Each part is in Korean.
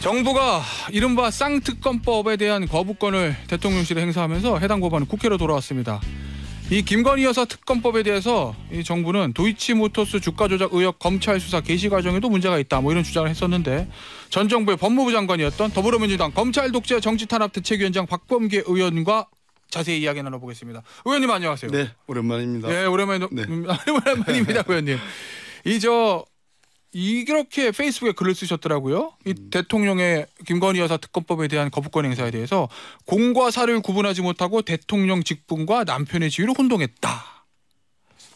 정부가 이른바 쌍특검법에 대한 거부권을 대통령실에 행사하면서 해당 법안은 국회로 돌아왔습니다. 이 김건희 여사 특검법에 대해서 이 정부는 도이치모터스 주가 조작 의혹 검찰 수사 개시 과정에도 문제가 있다 뭐 이런 주장을 했었는데 전 정부의 법무부 장관이었던 더불어민주당 검찰 독재 정치 탄압 대책위원장 박범계 의원과 자세히 이야기 나눠보겠습니다. 의원님 안녕하세요. 네, 오랜만입니다. 예, 네, 오랜만입니다 음, 네. 아, 오랜만입니다, 의원님. 이저 이렇게 페이스북에 글을 쓰셨더라고요. 이 음. 대통령의 김건희 여사 특검법에 대한 거부권 행사에 대해서 공과 사를 구분하지 못하고 대통령 직분과 남편의 지위를 혼동했다.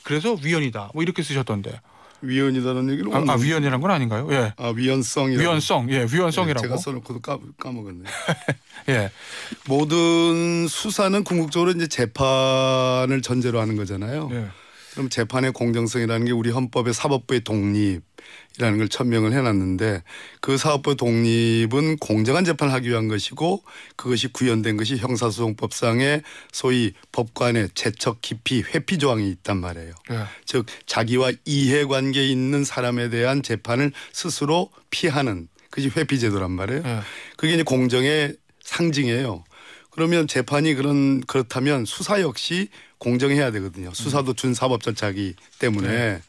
그래서 위헌이다. 뭐 이렇게 쓰셨던데. 위헌이라는 얘기를 아, 아 위헌이란 건 아닌가요? 예. 아 위헌성이 위헌성 예 위헌성이라고 예, 제가 써놓고도 까, 까먹었네. 예. 모든 수사는 궁극적으로 이제 재판을 전제로 하는 거잖아요. 예. 그럼 재판의 공정성이라는 게 우리 헌법의 사법부의 독립이라는 걸 천명을 해놨는데 그 사법부 의 독립은 공정한 재판을 하기 위한 것이고 그것이 구현된 것이 형사소송법상의 소위 법관의 재척 기피 회피 조항이 있단 말이에요. 네. 즉 자기와 이해관계 있는 사람에 대한 재판을 스스로 피하는 그것이 회피제도란 말이에요. 네. 그게 이제 공정의 상징이에요. 그러면 재판이 그런 그렇다면 수사 역시 공정해야 되거든요. 수사도 준 사법 절차기 때문에. 네.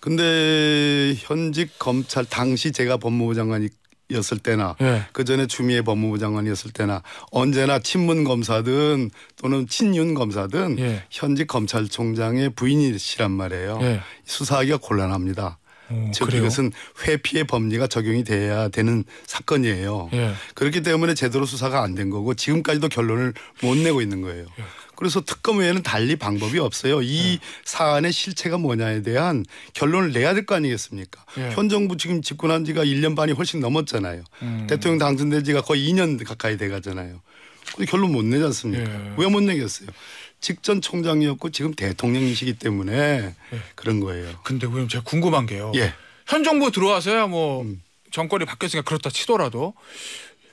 근데 현직 검찰 당시 제가 법무부 장관이었을 때나 네. 그 전에 추미애 법무부 장관이었을 때나 언제나 친문 검사든 또는 친윤 검사든 네. 현직 검찰총장의 부인이시란 말이에요. 예. 수사하기가 곤란합니다. 즉 음, 그래요? 이것은 회피의 법리가 적용이 돼야 되는 사건이에요. 예. 그렇기 때문에 제대로 수사가 안 된 거고 지금까지도 결론을 못 내고 있는 거예요. 예. 그래서 특검 외에는 달리 방법이 없어요. 이 예. 사안의 실체가 뭐냐에 대한 결론을 내야 될 거 아니겠습니까? 예. 현 정부 지금 집권한 지가 1년 반이 훨씬 넘었잖아요. 음. 대통령 당선된 지가 거의 2년 가까이 돼 가잖아요. 근데 결론 못 내지 않습니까? 예. 왜못 내겠어요? 직전 총장이었고 지금 대통령이시기 때문에 네. 그런 거예요. 근데 의원 제가 궁금한 게요. 예. 현 정부 들어와서야 뭐 음. 정권이 바뀌었으니까 그렇다 치더라도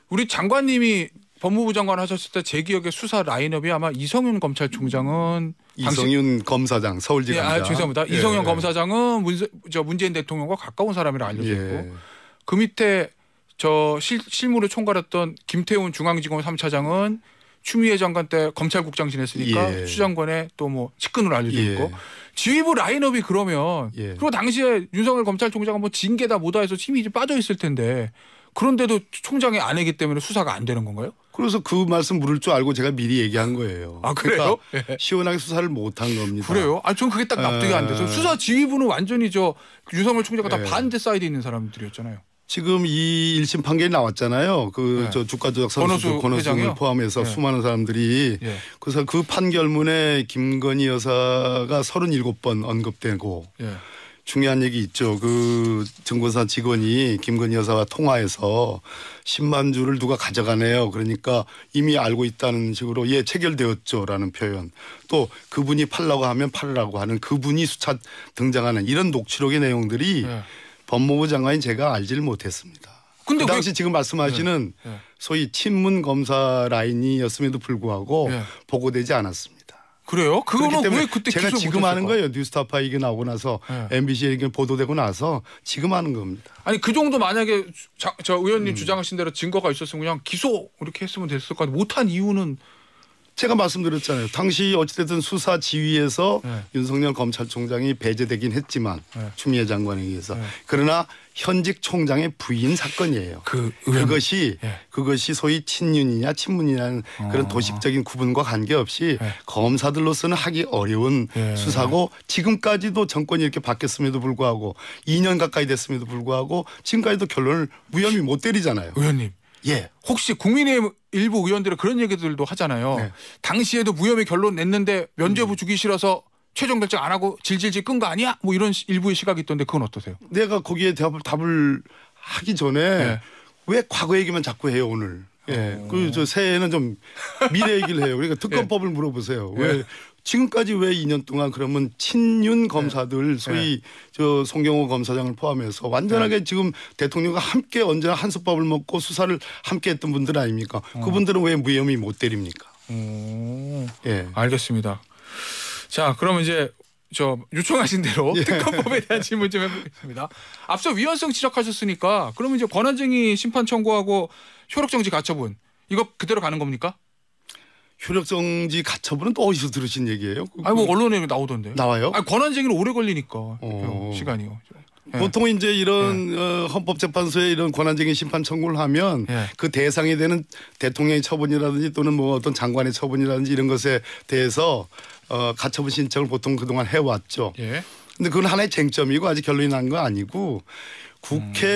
우리 장관님이 법무부 장관 하셨을 때 제 기억에 수사 라인업이 아마 이성윤 검찰총장은 이성윤 검사장 서울지검장 예, 아, 죄송합니다. 예. 이성윤 검사장은 문세, 저 문재인 대통령과 가까운 사람이라 알려져 있고 예. 그 밑에 저 실무를 총괄했던 김태훈 중앙지검 3차장은 추미애 장관 때 검찰국장 지냈으니까 예. 수장관의 또뭐 측근으로 알려져 예. 있고 지휘부 라인업이 그러면 예. 그리고 당시에 윤석열 검찰총장은 뭐 징계다 뭐다 해서 힘이 좀 빠져 있을 텐데 그런데도 총장이 아내기 때문에 수사가 안 되는 건가요? 그래서 그 말씀 물을 줄 알고 제가 미리 얘기한 거예요. 아 그러니까 그래요? 그러니까 시원하게 수사를 못 한 겁니다. 그래요? 아니 전 그게 딱 납득이 에... 안 돼서 예. 수사 지휘부는 완전히 저 윤석열 총장과 에... 다 반대 사이드에 있는 사람들이었잖아요. 지금 이 1심 판결이 나왔잖아요. 그저 네. 주가 조작 선수 권호수를 그 포함해서 네. 수많은 사람들이 네. 예. 그래서 그 판결문에 김건희 여사가 37번 언급되고 예. 중요한 얘기 있죠. 그 증권사 직원이 김건희 여사와 통화해서 10만 주를 누가 가져가네요. 그러니까 이미 알고 있다는 식으로 예 체결되었죠라는 표현. 또 그분이 팔라고 하면 팔라고 하는 그분이 수차 등장하는 이런 녹취록의 내용들이 예. 법무부 장관인 제가 알지를 못했습니다. 근데 그 당시 왜... 지금 말씀하시는 네, 네. 소위 친문 검사 라인이었음에도 불구하고 네. 보고되지 않았습니다. 그래요? 그거는 때문에 왜 그때 제가 지금 하는 거예요. 뉴스타파 이게 나오고 나서 네. MBC에 이게 보도되고 나서 지금 하는 겁니다. 아니 그 정도 만약에 자, 저 의원님 음. 주장하신 대로 증거가 있었으면 그냥 기소 이렇게 했으면 됐을 것 같은데 못한 이유는 제가 말씀드렸잖아요. 당시 어찌됐든 수사 지휘에서 네. 윤석열 검찰총장이 배제되긴 했지만 네. 추미애 장관에 의해서 네. 그러나 현직 총장의 부인 사건이에요. 그 그것이 네. 그것이 소위 친윤이냐 친문이냐는 어. 그런 도식적인 구분과 관계없이 네. 검사들로서는 하기 어려운 네. 수사고 지금까지도 정권이 이렇게 바뀌었음에도 불구하고 2년 가까이 됐음에도 불구하고 지금까지도 결론을 무혐의 못 때리잖아요. 의원님 예. 혹시 국민의힘 일부 의원들은 그런 얘기들도 하잖아요. 네. 당시에도 무혐의 결론 냈는데 면죄부 음. 주기 싫어서 최종 결정 안 하고 질질질 끈 거 아니야? 뭐 이런 일부의 시각이 있던데 그건 어떠세요? 내가 거기에 대답을 답을 하기 전에 네. 왜 과거 얘기만 자꾸 해요 오늘? 예. 어. 그리고 저 새해에는 좀 미래 얘기를 해요. 그러니까 네. 특검법을 물어보세요. 왜 네. 지금까지 왜 2년 동안 그러면 친윤 검사들 네. 소위 네. 저 송경호 검사장을 포함해서 완전하게 네. 지금 대통령과 함께 언제나 한솥밥을 먹고 수사를 함께 했던 분들 아닙니까? 음. 그분들은 왜 무혐의 못 때립니까? 오, 음. 예. 알겠습니다. 자, 그러면 이제 저 요청하신 대로 예. 특검법에 대한 질문 좀 해보겠습니다. 앞서 위헌성 지적하셨으니까 그러면 이제 권한쟁의 심판 청구하고 효력정지 가처분 이거 그대로 가는 겁니까? 효력정지 가처분은 또 어디서 들으신 얘기예요? 그, 아니 뭐 그 언론에 나오던데. 나와요? 아 권한쟁의로 오래 걸리니까 어. 시간이요. 예. 보통 이제 이런 예. 어, 헌법재판소에 이런 권한쟁의 심판 청구를 하면 예. 그 대상이 되는 대통령의 처분이라든지 또는 뭐 어떤 장관의 처분이라든지 이런 것에 대해서 어, 가처분 신청을 보통 그동안 해왔죠. 예. 근데 그건 하나의 쟁점이고 아직 결론이 난 거 아니고 국회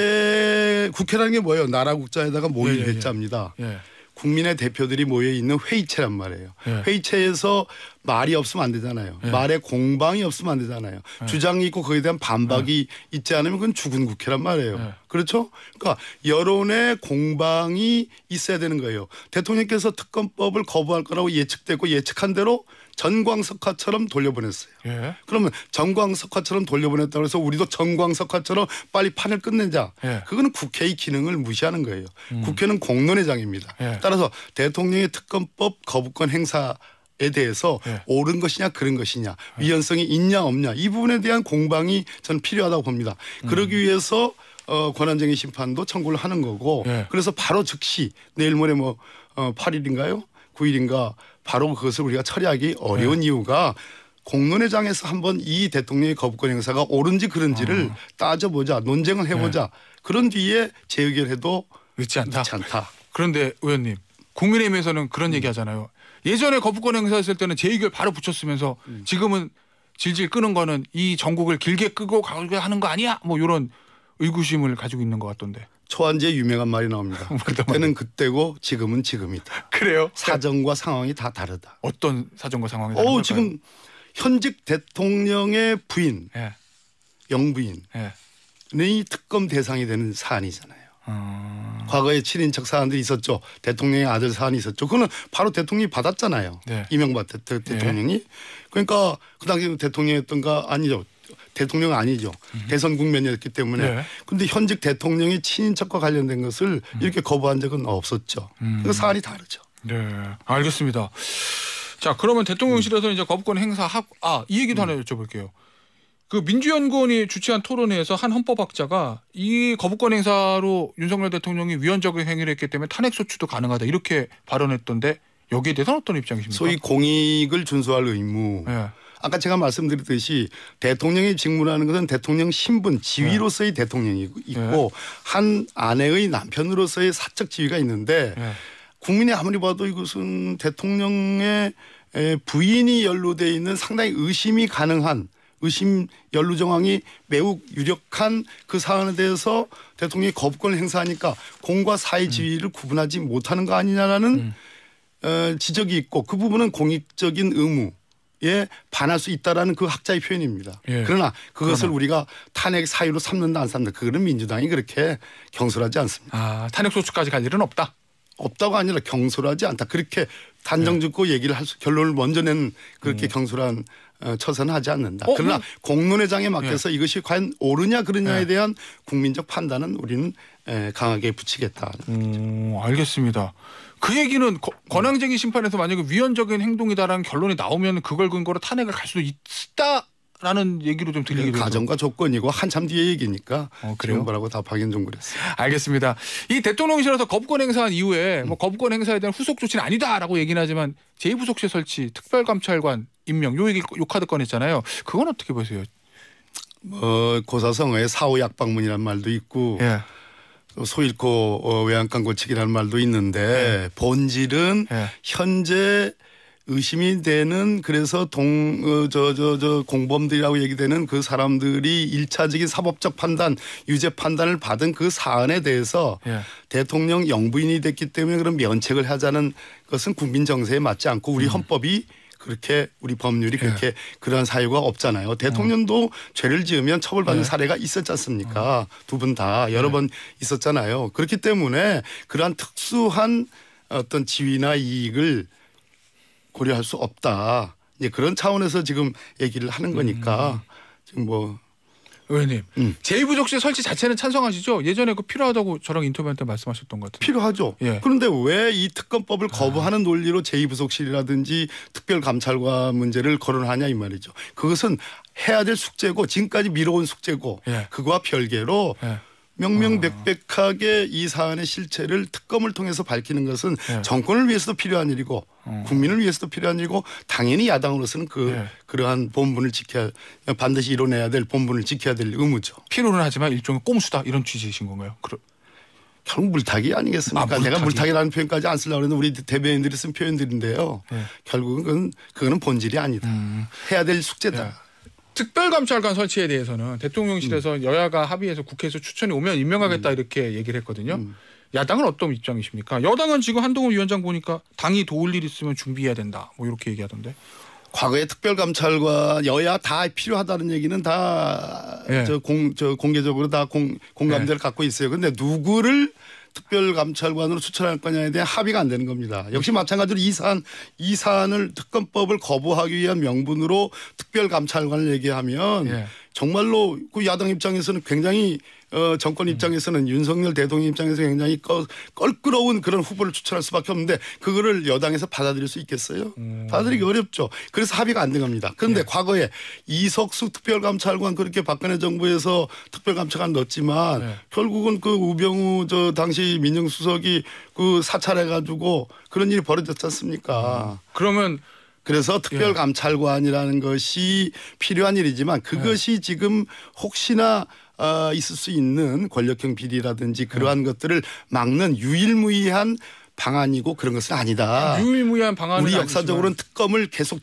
음. 국회라는 게 뭐예요? 나라 국자에다가 모일 회자입니다. 예, 예, 예. 국민의 대표들이 모여 있는 회의체란 말이에요. 예. 회의체에서 말이 없으면 안 되잖아요. 예. 말에 공방이 없으면 안 되잖아요. 예. 주장이 있고 거기에 대한 반박이 예. 있지 않으면 그건 죽은 국회란 말이에요. 예. 그렇죠? 그러니까 여론의 공방이 있어야 되는 거예요. 대통령께서 특검법을 거부할 거라고 예측되고 예측한 대로 전광석화처럼 돌려보냈어요. 예. 그러면 전광석화처럼 돌려보냈다고 해서 우리도 전광석화처럼 빨리 판을 끝내자. 예. 그거는 국회의 기능을 무시하는 거예요. 음. 국회는 공론의 장입니다. 예. 따라서 대통령의 특검법 거부권 행사 에 대해서 예. 옳은 것이냐 그런 것이냐 예. 위헌성이 있냐 없냐 이 부분에 대한 공방이 저는 필요하다고 봅니다. 음. 그러기 위해서 어, 권한쟁의 심판도 청구를 하는 거고 예. 그래서 바로 즉시 내일 모레 뭐 어, 8일인가요? 9일인가 바로 그것을 우리가 처리하기 어려운 네. 이유가 공론회장에서 한번 이 대통령의 거부권 행사가 옳은지 그른지를 아. 따져보자 논쟁을 네. 해보자 네. 그런 뒤에 재의결해도 늦지 않다. 늦지 않다. 그런데 의원님 국민의힘에서는 그런 음. 얘기하잖아요. 예전에 거부권 행사했을 때는 재의결 바로 붙였으면서 음. 지금은 질질 끄는 거는 이 전국을 길게 끄고 가고 하는 거 아니야? 뭐 이런 의구심을 가지고 있는 것 같던데. 초안제에 유명한 말이 나옵니다. 뭐 그때는 그때고 지금은 지금이다. 그래요? 사정과 상황이 다 다르다. 어떤 사정과 상황이 다르다? 지금 현직 대통령의 부인, 예. 영부인이 예. 특검 대상이 되는 사안이잖아요. 어... 과거에 친인척 사안들이 있었죠. 대통령의 아들 사안이 있었죠. 그거는 바로 대통령이 받았잖아요. 네. 이명박 대, 통령이 예. 그러니까 그 당시 대통령이었던가 아니죠. 대통령 아니죠. 음. 대선 국면이었기 때문에. 네. 근데 현직 대통령의 친인척과 관련된 것을 음. 이렇게 거부한 적은 없었죠. 음. 그 사안이 다르죠. 네, 알겠습니다. 자, 그러면 대통령실에서 음. 이제 거부권 행사 합, 아, 이 얘기도 하나 음. 여쭤볼게요. 그 민주연구원이 주최한 토론회에서 한 헌법학자가 이 거부권 행사로 윤석열 대통령이 위헌적인 행위를 했기 때문에 탄핵 소추도 가능하다 이렇게 발언했던데 여기에 대해서는 어떤 입장이십니까? 소위 공익을 준수할 의무 네. 아까 제가 말씀드렸듯이 대통령이 직무라는 것은 대통령 신분 지위로서의 네. 대통령이 있고 네. 한 아내의 남편으로서의 사적 지위가 있는데 네. 국민이 아무리 봐도 이것은 대통령의 부인이 연루돼 있는 상당히 의심이 가능한 의심 연루 정황이 매우 유력한 그 사안에 대해서 대통령이 거부권을 행사하니까 공과 사의 음. 지위를 음. 구분하지 못하는 거 아니냐라는 음. 어, 지적이 있고 그 부분은 공익적인 의무 에 반할 수 있다라는 그 학자의 표현입니다. 예. 그러나 그것을 그러나. 우리가 탄핵 사유로 삼는다 안 삼는다 그거는 민주당이 그렇게 경솔하지 않습니다. 아, 탄핵 소추까지 갈 일은 없다. 없다고 아니라 경솔하지 않다. 그렇게 단정 예. 짓고 예. 얘기를 할 수, 결론을 먼저 낸 그렇게 음. 경솔한 어, 처선은 하지 않는다. 어, 어. 그러나 음. 공론회장에 맡겨서 예. 이것이 과연 옳으냐 그러냐에 예. 대한 국민적 판단은 우리는 강하게 붙이겠다. 음, 알겠습니다. 그 얘기는 거, 권한쟁이 심판에서 만약에 위헌적인 행동이다라는 결론이 나오면 그걸 근거로 탄핵을 갈 수도 있다. 라는 얘기로 좀 들리게 그 되죠. 가정과 조건이고 한참 뒤의 얘기니까 어, 그런 거라고 답하기는 좀 그랬어요. 알겠습니다. 이 대통령실에서 거부권 행사한 이후에 음. 뭐 거부권 행사에 대한 후속 조치는 아니다라고 얘기는 하지만 제2부속실 설치, 특별감찰관 임명 요 얘기 요 카드 꺼냈잖아요. 그건 어떻게 보세요? 어, 뭐 고사성의 사후 약방문이란 말도 있고 예. 소 잃고 어, 외양간 고치기라는 말도 있는데 네. 본질은 네. 현재 의심이 되는 그래서 동저저저 어, 저, 저 공범들이라고 얘기되는 그 사람들이 일차적인 사법적 판단 유죄 판단을 받은 그 사안에 대해서 예. 대통령 영부인이 됐기 때문에 그런 면책을 하자는 것은 국민 정세에 맞지 않고 우리 음. 헌법이 음. 그렇게 우리 법률이 예. 그렇게 예. 그러한 사유가 없잖아요. 대통령도 음. 죄를 지으면 처벌받는 예. 사례가 있었지 않습니까? 음. 두분 다 여러 예. 번 있었잖아요. 그렇기 때문에 그러한 특수한 어떤 지위나 이익을 고려할 수 없다. 이제 그런 차원에서 지금 얘기를 하는 거니까 음. 지금 뭐 의원님 음. 제2부족실 설치 자체는 찬성하시죠? 예전에 그 필요하다고 저랑 인터뷰할 때 말씀하셨던 것같아요 필요하죠. 예. 그런데 왜 이 특검법을 아. 거부하는 아. 논리로 제2부속실이라든지 특별감찰과 문제를 거론하냐 이 말이죠. 그것은 해야 될 숙제고 지금까지 미뤄온 숙제고 예. 그거와 별개로 예. 명명백백하게 이 사안의 실체를 특검을 통해서 밝히는 것은 네. 정권을 위해서도 필요한 일이고 음. 국민을 위해서도 필요한 일이고 당연히 야당으로서는 그 네. 그러한 본분을 지켜야 반드시 이뤄내야 될 본분을 지켜야 될 의무죠. 필요는 하지만 일종의 꼼수다 이런 취지이신 건가요? 그러... 결국 물타기 아니겠습니까? 아, 물타기. 내가 물타기라는 표현까지 안 쓰려고 했는데 우리 대변인들이 쓴 표현들인데요. 네. 결국은 그건, 그거는 본질이 아니다. 음. 해야 될 숙제다. 특별감찰관 설치에 대해서는 대통령실에서 음. 여야가 합의해서 국회에서 추천이 오면 임명하겠다 음. 이렇게 얘기를 했거든요. 음. 야당은 어떤 입장이십니까? 여당은 지금 한동훈 위원장 보니까 당이 도울 일 있으면 준비해야 된다. 뭐 이렇게 얘기하던데. 과거에 특별감찰과 여야 다 필요하다는 얘기는 다 저 공저 예. 공개적으로 다 공, 공감대를 예. 갖고 있어요. 근데 누구를 특별감찰관으로 추천할 거냐에 대한 합의가 안 되는 겁니다. 역시 마찬가지로 이 사안, 이 사안을 특검법을 거부하기 위한 명분으로 특별감찰관을 얘기하면 예. 정말로 그 야당 입장에서는 굉장히 어, 정권 음. 입장에서는 윤석열 대통령 입장에서 굉장히 껄, 껄끄러운 그런 후보를 추천할 수밖에 없는데 그거를 여당에서 받아들일 수 있겠어요? 음. 받아들이기 어렵죠. 그래서 합의가 안 된겁니다 그런데 네. 과거에 이석수 특별감찰관 그렇게 박근혜 정부에서 특별감찰관 넣었지만 네. 결국은 그 우병우 저 당시 민정수석이 그 사찰해가지고 그런 일이 벌어졌지 않습니까? 음. 그러면 그래서 예. 특별감찰관이라는 것이 필요한 일이지만 그것이 예. 지금 혹시나 어, 있을 수 있는 권력형 비리라든지 그러한 예. 것들을 막는 유일무이한 방안이고 그런 것은 아니다. 유일무이한 방안은 우리 역사적으로는 아니지만. 특검을 계속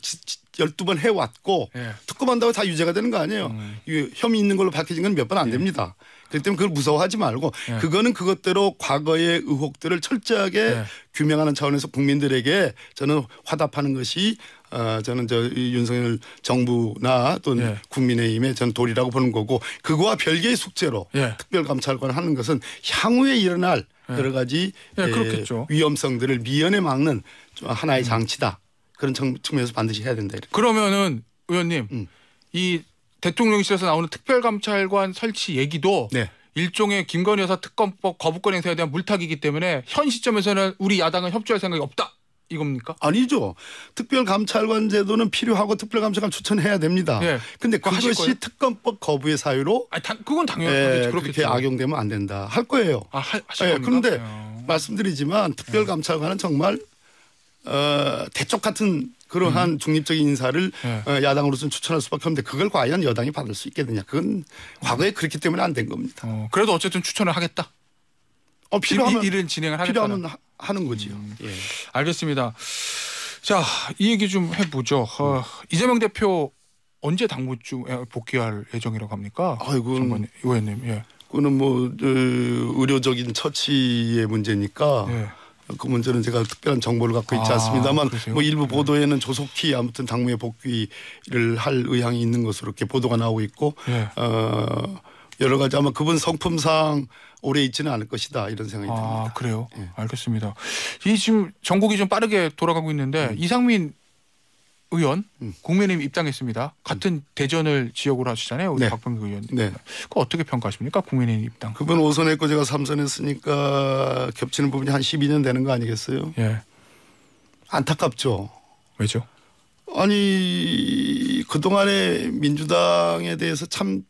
12번 해왔고 예. 특검한다고 다 유죄가 되는 거 아니에요. 음. 혐의 있는 걸로 밝혀진 건 몇 번 안 됩니다. 그렇기 때문에 그걸 무서워하지 말고 네. 그거는 그것대로 과거의 의혹들을 철저하게 네. 규명하는 차원에서 국민들에게 저는 화답하는 것이 어, 저는 저 윤석열 정부나 또는 예. 국민의힘의 전 도리라고 보는 거고 그거와 별개의 숙제로 예. 특별감찰관 하는 것은 향후에 일어날 예. 여러 가지 예, 예 그렇겠죠. 위험성들을 미연에 막는 하나의 장치다. 그런 측면에서 반드시 해야 된다. 이렇게. 그러면은 의원님 음. 이 대통령실에서 나오는 특별감찰관 설치 얘기도 네. 일종의 김건희 여사 특검법 거부권 행사에 대한 물타기이기 때문에 현 시점에서는 우리 야당은 협조할 생각이 없다. 이겁니까? 아니죠. 특별감찰관 제도는 필요하고 특별감찰관 추천해야 됩니다. 네. 근데 그것이 특검법 거부의 사유로 아니, 다, 그건 당연히죠 네, 그렇게 악용되면 안 된다. 할 거예요. 아, 하, 하실 예, 겁니까? 그런데 네. 말씀드리지만 특별감찰관은 정말 어, 대쪽 같은 그러한 음. 중립적인 인사를 네. 야당으로서는 추천할 수밖에 없는데 그걸 과연 여당이 받을 수 있겠느냐. 그건 과거에 그렇기 때문에 안 된 겁니다. 어, 그래도 어쨌든 추천을 하겠다. 어, 필요하면 일, 은 진행을 하겠다는. 필요하면 하는 거지요. 음, 예. 알겠습니다. 자, 이 얘기 좀 해보죠. 어, 음. 이재명 대표 언제 당무쯤 복귀할 예정이라고 합니까? 아이고, 의원님. 예. 그거는 뭐 어, 의료적인 처치의 문제니까. 예. 그 문제는 제가 특별한 정보를 갖고 있지 아, 않습니다만 아, 뭐 일부 네. 보도에는 조속히 아무튼 당무에 복귀를 할 의향이 있는 것으로 이렇게 보도가 나오고 있고 네. 어, 여러 가지 아마 그분 성품상 오래 있지는 않을 것이다 이런 생각이 아, 듭니다. 그래요. 예. 알겠습니다. 이 지금 전국이 좀 빠르게 돌아가고 있는데 음. 이상민 의원 음. 국민의힘 입당했습니다. 같은 음. 대전을 지역으로 하시잖아요. 우리 네. 박범계 의원. 네. 그 어떻게 평가하십니까? 국민의힘 입당. 그분 오선 했고 제가 3선 했으니까 겹치는 부분이 한 12년 되는 거 아니겠어요? 예. 안타깝죠. 왜죠? 아니 그동안에 민주당에 대해서 참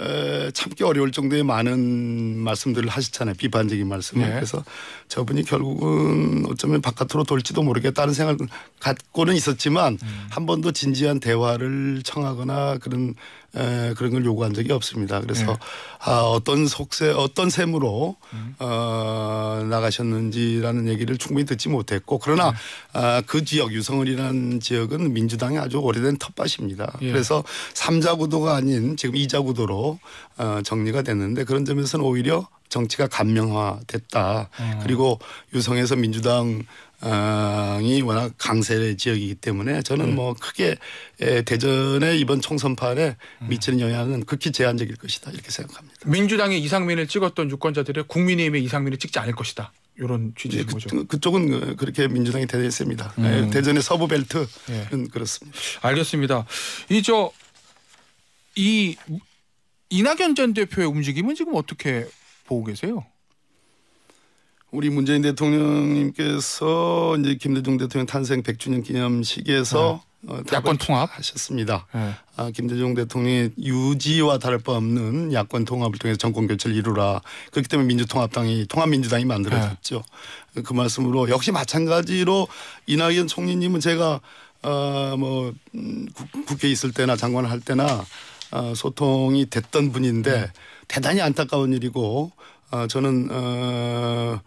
에, 참기 어려울 정도의 많은 말씀들을 하시잖아요. 비판적인 말씀을. 네. 그래서 저분이 결국은 어쩌면 바깥으로 돌지도 모르겠다는 생각을 갖고는 있었지만 음. 한 번도 진지한 대화를 청하거나 그런 에, 그런 걸 요구한 적이 없습니다. 그래서 네. 아, 어떤 속세 어떤 셈으로 음. 어, 나가셨는지라는 얘기를 충분히 듣지 못했고 그러나 네. 아, 그 지역 유성을이라는 지역은 민주당의 아주 오래된 텃밭입니다. 예. 그래서 삼자 구도가 아닌 지금 이자 구도로 어, 정리가 됐는데 그런 점에서는 오히려 정치가 감명화됐다 음. 그리고 유성에서 민주당 이 워낙 강세 지역이기 때문에 저는 음. 뭐 크게 대전의 이번 총선판에 음. 미치는 영향은 극히 제한적일 것이다 이렇게 생각합니다. 민주당의 이상민을 찍었던 유권자들의 국민의힘의 이상민을 찍지 않을 것이다. 이런 취지인 네, 예, 거죠. 그, 쪽은 그, 그렇게 민주당이 대단했습니다 음. 예, 대전의 서부 벨트는 예. 그렇습니다. 알겠습니다. 이 저 이 이낙연 전 대표의 움직임은 지금 어떻게 보고 계세요? 우리 문재인 대통령님께서 이제 김대중 대통령 탄생 100주년 기념식에서 네. 어, 야권 통합 하셨습니다. 네. 아, 김대중 대통령이 유지와 다를 바 없는 야권 통합을 통해서 정권 교체를 이루라. 그렇기 때문에 민주통합당이 통합민주당이 만들어졌죠. 네. 그 말씀으로 역시 마찬가지로 이낙연 총리님은 제가 어뭐 음, 국회 있을 때나 장관 을할 때나 어, 소통이 됐던 분인데 네. 대단히 안타까운 일이고 어, 저는 어.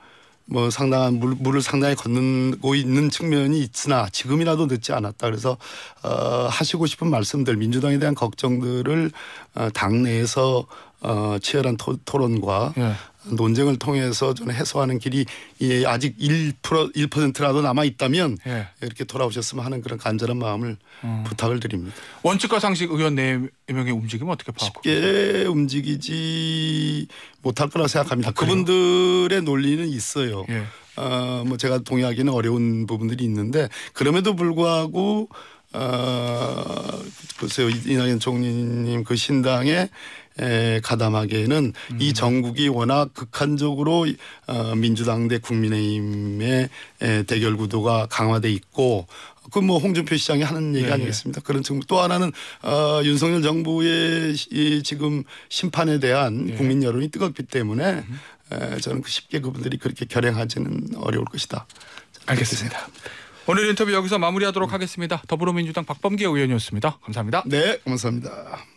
뭐 상당한 물, 물을 상당히 걷는고 있는 측면이 있으나 지금이라도 늦지 않았다. 그래서 어, 하시고 싶은 말씀들 민주당에 대한 걱정들을 어, 당내에서 어, 치열한 토, 론과 예. 논쟁을 통해서 저는 해소하는 길이 예, 아직 1% 1%라도 남아 있다면 예. 이렇게 돌아오셨으면 하는 그런 간절한 마음을 음. 부탁을 드립니다. 원칙과 상식 의원 네 명의 움직임은 어떻게 파악 쉽게 움직이지 못할 거라 생각합니다. 아, 그분들의 논리는 있어요. 예. 어뭐 아, 제가 동의하기는 어려운 부분들이 있는데 그럼에도 불구하고 어, 글쎄요 이낙연 총리님 그 신당에 에, 가담하기에는 음. 이 정국이 워낙 극한적으로 어, 민주당 대 국민의힘의 에, 대결 구도가 강화돼 있고 그 뭐 홍준표 시장이 하는 얘기 네, 네. 아니겠습니까? 네. 그런 측면 또 하나는 어, 윤석열 정부의 이 지금 심판에 대한 네. 국민 여론이 뜨겁기 때문에 음. 에, 저는 그 쉽게 그분들이 그렇게 결행하지는 어려울 것이다. 알겠습니다. 오늘 인터뷰 여기서 마무리하도록 하겠습니다. 더불어민주당 박범계 의원이었습니다. 감사합니다. 네, 감사합니다.